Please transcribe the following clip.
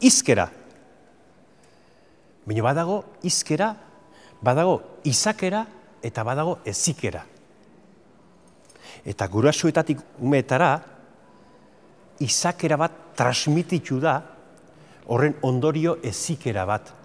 izkera. Baina badago izkera, badago izakera eta badago ezikera. Eta gurasoetatik umetara, izakera bat transmititu da horren ondorio ezikera bat.